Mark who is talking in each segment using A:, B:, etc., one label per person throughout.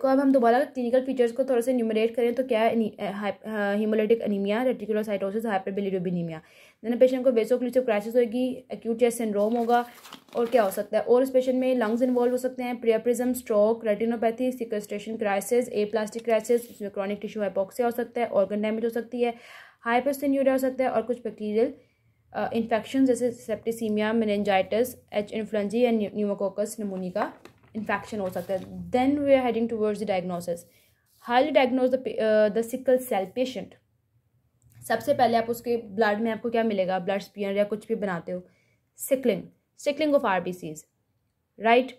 A: को अब हम दोबारा क्लिनिकल फीचर्स को थोड़ा सा न्यूमरेट करें तो क्या haemolytic haemolytic anaemia reticulocytosis hyperbilirubinaemia then patient को वेसोक्लिसिव क्राइसिस होगी एक्यूट चेस्ट सिंड्रोम होगा और क्या हो सकता है और इस पेशेंट में लंग्स इन्वॉल्व हो सकते हैं priapism stroke retinopathy sequestration crisis aplastic crisis उसमें क्रॉनिक टिश्यू हाइपोक्सिया हो सकता है ऑर्गन डैमेज हो सकती है हाइपरसिन्यूरिया हो सकता है और कुछ बैक्टीरियल इन्फेक्शन जैसे सेप्टिसीमिया मेनेंजाइटिस एच इन्फ्लुएंजी या न्यूमोकोकस निमोनी का इन्फेक्शन हो सकता है then we are heading towards the diagnosis how you diagnose the sickle cell patient सबसे पहले आप उसके ब्लड में आपको क्या मिलेगा ब्लड स्पियर या कुछ भी बनाते हो sickling sickling of are right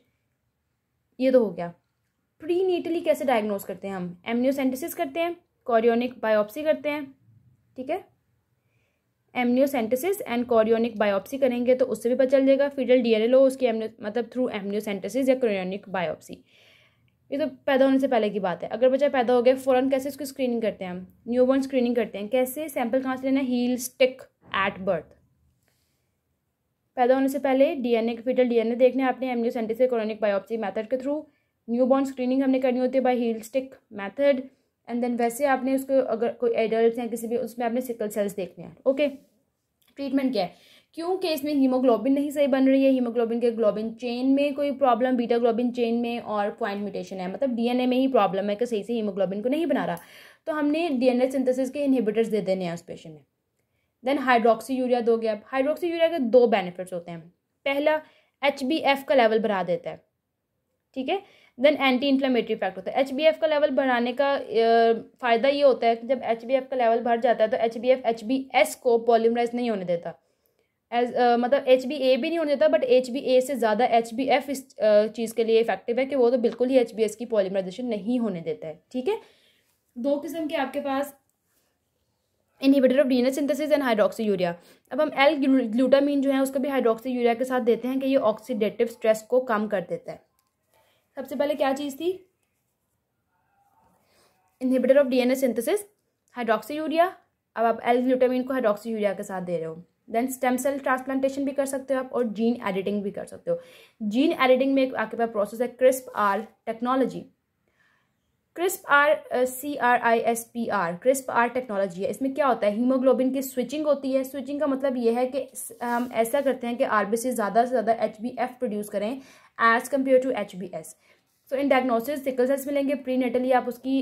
A: ये तो हो गया प्री नीटली कैसे डायग्नोज करते हैं हम एमनियोसेंटिस करते हैं कॉरियोनिक बायोप्सी करते हैं ठीक है एमनियोसेंटेसिस एंड कॉरियोनिक बायोप्सी करेंगे तो उससे भी पता चल जाएगा फीडल डीएनए हो उसकी एमनियो मतलब थ्रू एमनियोसेंटेसिस या कॉरियोनिक बायोप्सी ये तो पैदा होने से पहले की बात है अगर बच्चा पैदा हो गया फ़ौरन कैसे उसकी स्क्रीनिंग करते हैं हम न्यूबॉर्न स्क्रीनिंग करते हैं कैसे सैंपल कहाँ से लेना हील स्टिक एट बर्थ पैदा होने से पहले डीएनए के एन डीएनए देखने आपने एमनियोसेंटिस कॉरियोनिक बायोप्सी मैथड के थ्रू न्यूबॉर्न स्क्रीनिंग हमने करनी होती है by heel stick method and then वैसे आपने उसको अगर कोई एडल्ट या किसी भी उसमें आपने सिकल सेल्स देखने हैं ओके ट्रीटमेंट क्या है क्योंकि इसमें हीमोग्लोबिन नहीं सही बन रही है हीमोग्लोबिन के ग्लोबिन चेन में कोई प्रॉब्लम बीटा ग्लोबिन चेन में और पॉइंट म्यूटेशन है मतलब डीएनए में ही प्रॉब्लम है कि सही से हीमोग्लोबिन को नहीं बना रहा तो हमने डीएनए सिंथेसिस के इनहिबिटर्स दे देने हैं उस पेशेंट में देन हाइड्रोक्सी यूरिया दोगे आप हाइड्रोक्सी यूरिया के दो बेनिफिट्स होते हैं पहला एच का लेवल बढ़ा देता है ठीक है देन एंटी इन्फ्लेमेटरी इफेक्ट होता है एच बी एफ का लेवल बढ़ाने का फ़ायदा ये होता है कि जब एच बी एफ का लेवल बढ़ जाता है तो H B F H B S को पॉलीमराइज नहीं होने देता एज uh, मतलब एच बी ए भी नहीं होने देता बट एच बी ए से ज़्यादा एच बी एफ इस uh, चीज़ के लिए इफेक्टिव है कि वो तो बिल्कुल ही एच बी एस की पॉलीमराइजेशन नहीं होने देता है ठीक है दो किस्म के आपके पास inhibitor of DNA synthesis and hydroxyurea अब हम एल ग्लूटामीन जो है उसको भी हाइड्रोक्सी यूरिया के साथ देते हैं कि ये ऑक्सीडेटिव स्ट्रेस को कम कर देता है सबसे पहले क्या चीज़ थी inhibitor of DNA synthesis hydroxyurea अब आप एल ग्लूटामिन को हाइड्रोक्सी यूरिया के साथ दे रहे हो देन स्टेम सेल ट्रांसप्लांटेशन भी कर सकते हो आप और जीन एडिटिंग भी कर सकते हो जीन एडिटिंग में आपके पास प्रोसेस है CRISPR technology CRISPR C R I S P R CRISPR technology है इसमें क्या होता है हीमोग्लोबिन की स्विचिंग होती है स्विचिंग का मतलब यह है कि हम ऐसा करते हैं कि आर सी ज़्यादा से ज़्यादा एच बी एफ प्रोड्यूस करें as compare to H B S so in diagnosis sickle cells मिलेंगे प्री नेटली आप उसकी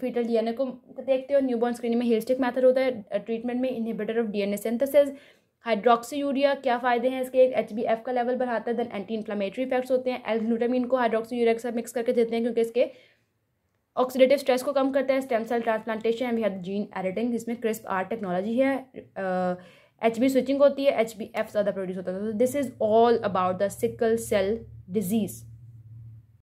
A: फीटल डी एन ए को देखते हो न्यूबॉर्न स्क्रीनिंग में हेलस्टिक मैथड होता है ट्रीटमेंट में inhibitor of D N A synthesis hydroxyurea क्या फ़ायदे हैं इसके एक एच का लेवल बढ़ाता है देन एंटी इन्फ्लामेटरी इफेक्ट्स होते हैं एल ग्लूटामिन को हाइड्रोक्सी यूरिया के साथ मिक्स करके देते हैं क्योंकि इसके ऑक्सीडेटिव स्ट्रेस को कम करता है stem cell transplantation and health gene editing जिसमें क्रिस्प आर टेक्नोलॉजी है एच बी स्विचिंग होती है एच बी एफ ज़्यादा प्रोड्यूस होता है this is all about the sickle cell disease